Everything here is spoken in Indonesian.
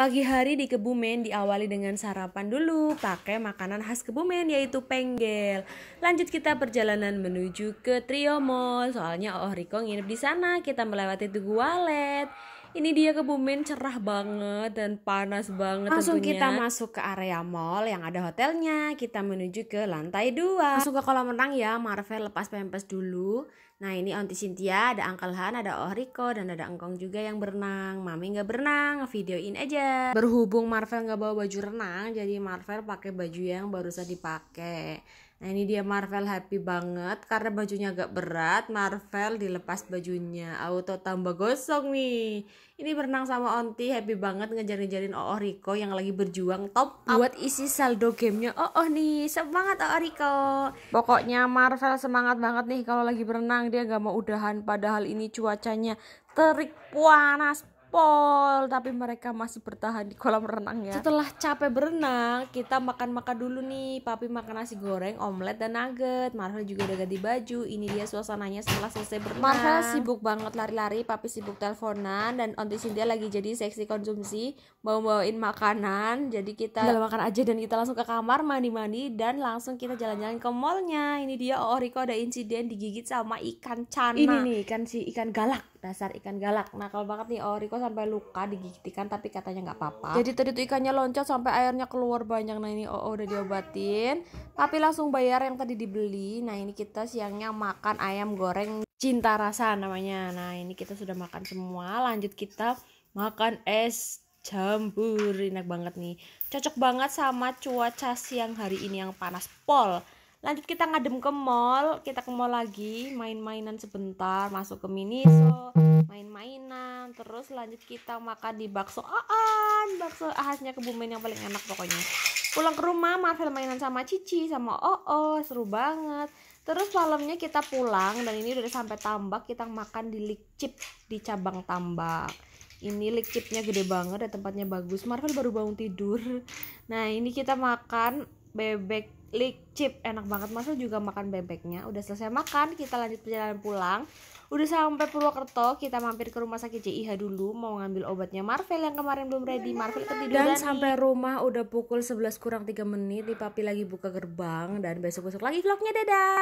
Pagi hari di Kebumen diawali dengan sarapan dulu pakai makanan khas Kebumen yaitu penggel. Lanjut kita perjalanan menuju ke Trio Mall. Soalnya Oh Riko nginep di sana, kita melewati Tugu Walet ini dia Kebumen cerah banget dan panas banget Langsung tentunya. kita masuk ke area mall yang ada hotelnya. Kita menuju ke lantai dua. Masuk ke kolam renang ya, Marvel lepas pempes dulu. Nah ini Auntie Cynthia, ada Uncle Han, ada Oh dan ada Engkong juga yang berenang. Mami nggak berenang, videoin aja. Berhubung Marvel nggak bawa baju renang, jadi Marvel pakai baju yang baru saja dipakai. Nah ini dia Marvel happy banget karena bajunya agak berat. Marvel dilepas bajunya, auto tambah gosong nih. Ini berenang sama Onti happy banget ngejar-ngejarin Oo Riko yang lagi berjuang top up. buat isi saldo gamenya oh, oh nih. Semangat Oo Riko. Pokoknya Marvel semangat banget nih kalau lagi berenang dia gak mau udahan padahal ini cuacanya terik panas pol tapi mereka masih bertahan di kolam renang ya setelah capek berenang kita makan makan dulu nih papi makan nasi goreng omelet dan nugget Marvel juga udah ganti baju ini dia suasananya setelah selesai berenang Marvel sibuk banget lari-lari papi sibuk teleponan dan onti Cynthia lagi jadi seksi konsumsi mau bawain makanan jadi kita tinggal makan aja dan kita langsung ke kamar mandi-mandi dan langsung kita jalan-jalan ke mallnya ini dia Oriko ada insiden digigit sama ikan cana ini nih ikan si ikan galak dasar ikan galak nakal banget nih oh Riko sampai luka digigit ikan tapi katanya nggak apa-apa jadi tadi tuh ikannya loncat sampai airnya keluar banyak nah ini oh, oh udah diobatin tapi langsung bayar yang tadi dibeli nah ini kita siangnya makan ayam goreng cinta rasa namanya nah ini kita sudah makan semua lanjut kita makan es campur. enak banget nih cocok banget sama cuaca siang hari ini yang panas pol lanjut kita ngadem ke mall kita ke mall lagi main-mainan sebentar masuk ke miniso hmm. main-mainan terus lanjut kita makan di bakso oon bakso khasnya kebumen yang paling enak pokoknya pulang ke rumah Marvel mainan sama Cici sama Oo seru banget terus malamnya kita pulang dan ini udah sampai tambak kita makan di licip di cabang tambak ini licipnya gede banget dan tempatnya bagus Marvel baru bangun tidur nah ini kita makan bebek chip enak banget masa juga makan bebeknya udah selesai makan kita lanjut perjalanan pulang udah sampai Purwokerto kita mampir ke rumah sakit JIH dulu mau ngambil obatnya Marvel yang kemarin belum ready Marvel ketiduran dan sampai rumah udah pukul 11 kurang 3 menit di papi lagi buka gerbang dan besok-besok lagi vlognya dadah